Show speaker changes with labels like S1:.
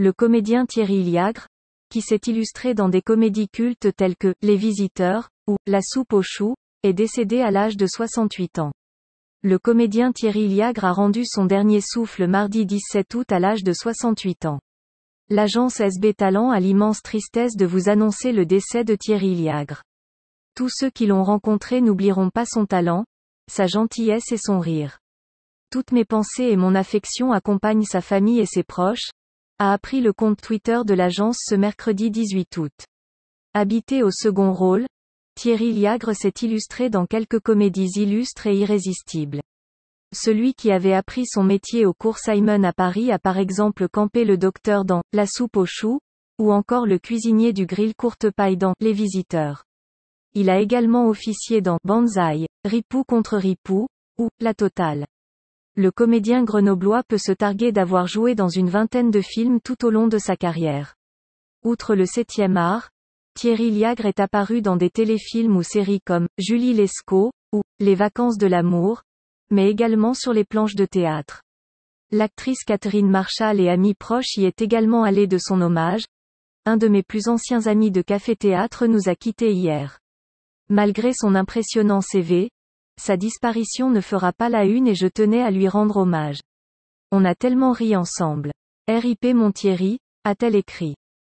S1: le comédien Thierry Liagre, qui s'est illustré dans des comédies cultes telles que Les Visiteurs ou La soupe aux choux, est décédé à l'âge de 68 ans. Le comédien Thierry Liagre a rendu son dernier souffle mardi 17 août à l'âge de 68 ans. L'agence SB Talent a l'immense tristesse de vous annoncer le décès de Thierry Liagre. Tous ceux qui l'ont rencontré n'oublieront pas son talent, sa gentillesse et son rire. Toutes mes pensées et mon affection accompagnent sa famille et ses proches, a appris le compte Twitter de l'agence ce mercredi 18 août. Habité au second rôle, Thierry Liagre s'est illustré dans quelques comédies illustres et irrésistibles. Celui qui avait appris son métier au cours Simon à Paris a par exemple campé le docteur dans La soupe aux choux, ou encore le cuisinier du grill courte paille dans Les visiteurs. Il a également officié dans Banzai, Ripou contre Ripou, ou La totale le comédien grenoblois peut se targuer d'avoir joué dans une vingtaine de films tout au long de sa carrière. Outre le septième art, Thierry Liagre est apparu dans des téléfilms ou séries comme Julie Lescaut ou Les vacances de l'amour, mais également sur les planches de théâtre. L'actrice Catherine Marshall et amie proche y est également allée de son hommage. Un de mes plus anciens amis de café-théâtre nous a quittés hier. Malgré son impressionnant CV, sa disparition ne fera pas la une et je tenais à lui rendre hommage. On a tellement ri ensemble. RIP Montieri, a-t-elle écrit.